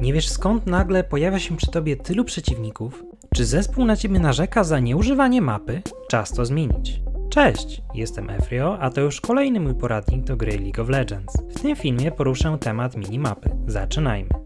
Nie wiesz skąd nagle pojawia się przy tobie tylu przeciwników? Czy zespół na ciebie narzeka za nieużywanie mapy? Czas to zmienić. Cześć, jestem Efrio, a to już kolejny mój poradnik do gry League of Legends. W tym filmie poruszę temat minimapy. Zaczynajmy.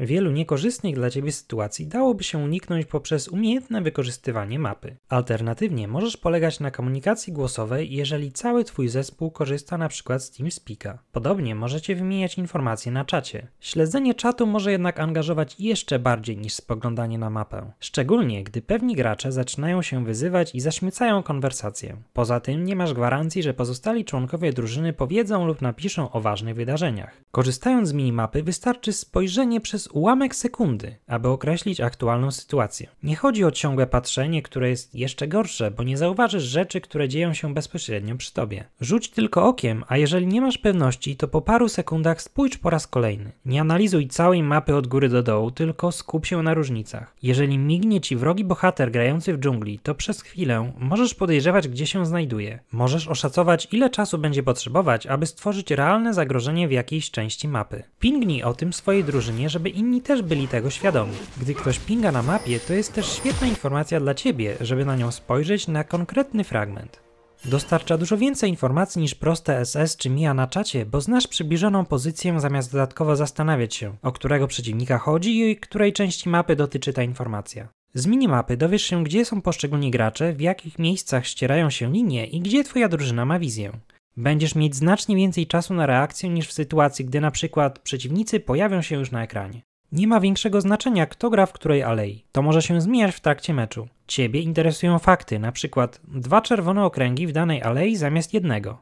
Wielu niekorzystnych dla Ciebie sytuacji dałoby się uniknąć poprzez umiejętne wykorzystywanie mapy. Alternatywnie możesz polegać na komunikacji głosowej, jeżeli cały Twój zespół korzysta np. z TeamSpeaka. Podobnie możecie wymieniać informacje na czacie. Śledzenie czatu może jednak angażować jeszcze bardziej niż spoglądanie na mapę, szczególnie gdy pewni gracze zaczynają się wyzywać i zaśmiecają konwersację. Poza tym nie masz gwarancji, że pozostali członkowie drużyny powiedzą lub napiszą o ważnych wydarzeniach. Korzystając z minimapy wystarczy spojrzenie przez ułamek sekundy, aby określić aktualną sytuację. Nie chodzi o ciągłe patrzenie, które jest jeszcze gorsze, bo nie zauważysz rzeczy, które dzieją się bezpośrednio przy tobie. Rzuć tylko okiem, a jeżeli nie masz pewności, to po paru sekundach spójrz po raz kolejny. Nie analizuj całej mapy od góry do dołu, tylko skup się na różnicach. Jeżeli mignie ci wrogi bohater grający w dżungli, to przez chwilę możesz podejrzewać, gdzie się znajduje. Możesz oszacować, ile czasu będzie potrzebować, aby stworzyć realne zagrożenie w jakiejś części mapy. Pingnij o tym swojej drużynie, żeby inni też byli tego świadomi. Gdy ktoś pinga na mapie, to jest też świetna informacja dla Ciebie, żeby na nią spojrzeć na konkretny fragment. Dostarcza dużo więcej informacji niż proste SS czy mija na czacie, bo znasz przybliżoną pozycję zamiast dodatkowo zastanawiać się, o którego przeciwnika chodzi i której części mapy dotyczy ta informacja. Z minimapy dowiesz się, gdzie są poszczególni gracze, w jakich miejscach ścierają się linie i gdzie twoja drużyna ma wizję. Będziesz mieć znacznie więcej czasu na reakcję niż w sytuacji, gdy na przykład przeciwnicy pojawią się już na ekranie. Nie ma większego znaczenia, kto gra w której alei. To może się zmieniać w trakcie meczu. Ciebie interesują fakty, na przykład dwa czerwone okręgi w danej alei zamiast jednego.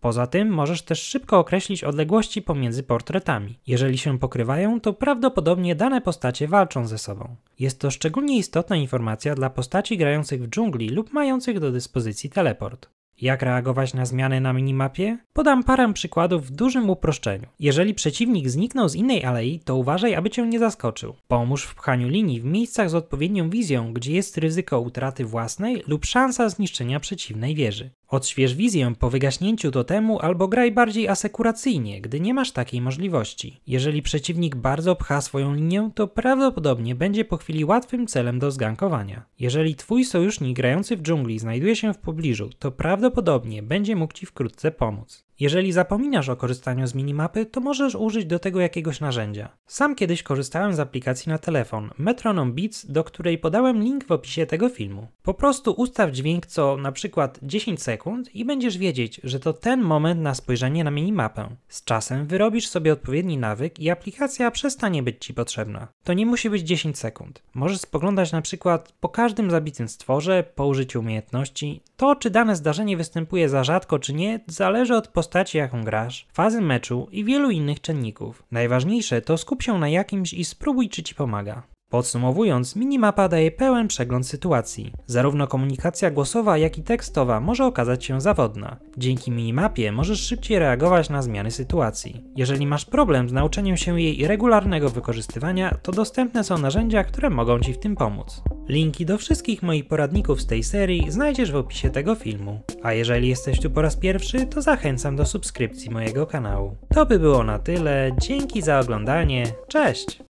Poza tym możesz też szybko określić odległości pomiędzy portretami. Jeżeli się pokrywają, to prawdopodobnie dane postacie walczą ze sobą. Jest to szczególnie istotna informacja dla postaci grających w dżungli lub mających do dyspozycji teleport. Jak reagować na zmiany na minimapie? Podam parę przykładów w dużym uproszczeniu. Jeżeli przeciwnik zniknął z innej alei, to uważaj, aby cię nie zaskoczył. Pomóż w pchaniu linii w miejscach z odpowiednią wizją, gdzie jest ryzyko utraty własnej lub szansa zniszczenia przeciwnej wieży. Odśwież wizję po wygaśnięciu totemu albo graj bardziej asekuracyjnie, gdy nie masz takiej możliwości. Jeżeli przeciwnik bardzo pcha swoją linię, to prawdopodobnie będzie po chwili łatwym celem do zgankowania. Jeżeli twój sojusznik grający w dżungli znajduje się w pobliżu, to prawdopodobnie będzie mógł ci wkrótce pomóc. Jeżeli zapominasz o korzystaniu z minimapy, to możesz użyć do tego jakiegoś narzędzia. Sam kiedyś korzystałem z aplikacji na telefon Metronom Beats, do której podałem link w opisie tego filmu. Po prostu ustaw dźwięk co na przykład 10 sekund i będziesz wiedzieć, że to ten moment na spojrzenie na minimapę. Z czasem wyrobisz sobie odpowiedni nawyk i aplikacja przestanie być ci potrzebna. To nie musi być 10 sekund. Możesz spoglądać na przykład po każdym zabitym stworze, po użyciu umiejętności. To czy dane zdarzenie występuje za rzadko czy nie, zależy od postaci, jaką grasz, fazy meczu i wielu innych czynników. Najważniejsze to skup się na jakimś i spróbuj, czy ci pomaga. Podsumowując, minimapa daje pełen przegląd sytuacji. Zarówno komunikacja głosowa, jak i tekstowa może okazać się zawodna. Dzięki minimapie możesz szybciej reagować na zmiany sytuacji. Jeżeli masz problem z nauczeniem się jej regularnego wykorzystywania, to dostępne są narzędzia, które mogą Ci w tym pomóc. Linki do wszystkich moich poradników z tej serii znajdziesz w opisie tego filmu. A jeżeli jesteś tu po raz pierwszy, to zachęcam do subskrypcji mojego kanału. To by było na tyle, dzięki za oglądanie, cześć!